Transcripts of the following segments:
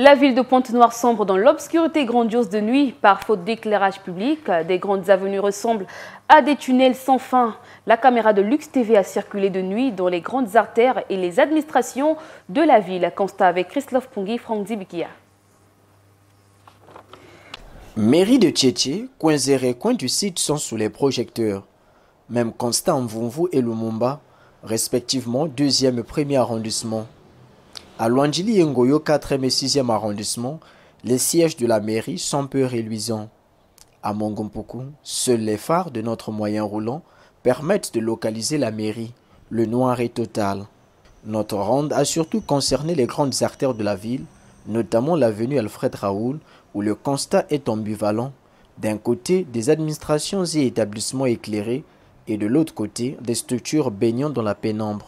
La ville de Pointe-Noire sombre dans l'obscurité grandiose de nuit par faute d'éclairage public. Des grandes avenues ressemblent à des tunnels sans fin. La caméra de Lux TV a circulé de nuit dans les grandes artères et les administrations de la ville. Constat avec Christophe Pongui, Franck Dibikia. Mairie de Tchétché, coins et coin du site sont sous les projecteurs. Même constat en Vonvou et Lumumba, respectivement deuxième et premier arrondissement. À Luangili Ngoyo 4e et 6e arrondissement, les sièges de la mairie sont peu réluisants. À Mongompoku, seuls les phares de notre moyen roulant permettent de localiser la mairie. Le noir est total. Notre ronde a surtout concerné les grandes artères de la ville, notamment l'avenue Alfred Raoul, où le constat est ambivalent. D'un côté, des administrations et établissements éclairés, et de l'autre côté, des structures baignant dans la pénombre.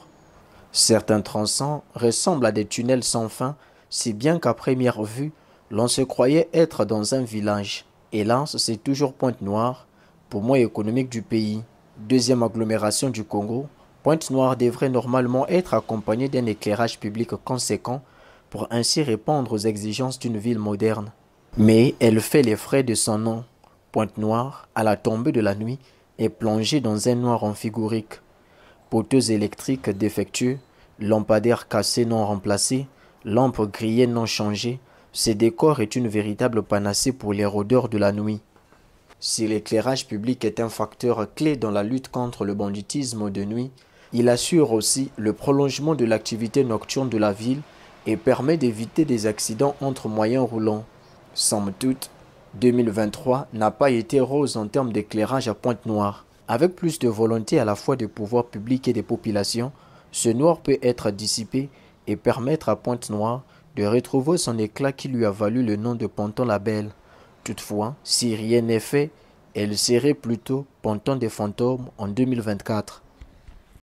Certains tronçons ressemblent à des tunnels sans fin, si bien qu'à première vue, l'on se croyait être dans un village. Hélas, c'est toujours Pointe-Noire, pour moi économique du pays. Deuxième agglomération du Congo, Pointe-Noire devrait normalement être accompagnée d'un éclairage public conséquent pour ainsi répondre aux exigences d'une ville moderne. Mais elle fait les frais de son nom. Pointe-Noire, à la tombée de la nuit, est plongée dans un noir figurique poteuses électriques défectueux, lampadaires cassés non remplacés, lampes grillées non changées, ce décor est une véritable panacée pour les rôdeurs de la nuit. Si l'éclairage public est un facteur clé dans la lutte contre le banditisme de nuit, il assure aussi le prolongement de l'activité nocturne de la ville et permet d'éviter des accidents entre moyens roulants. Somme toute, 2023 n'a pas été rose en termes d'éclairage à pointe noire. Avec plus de volonté à la fois des pouvoirs publics et des populations, ce noir peut être dissipé et permettre à Pointe-Noire de retrouver son éclat qui lui a valu le nom de Ponton-la-Belle. Toutefois, si rien n'est fait, elle serait plutôt Ponton des fantômes en 2024.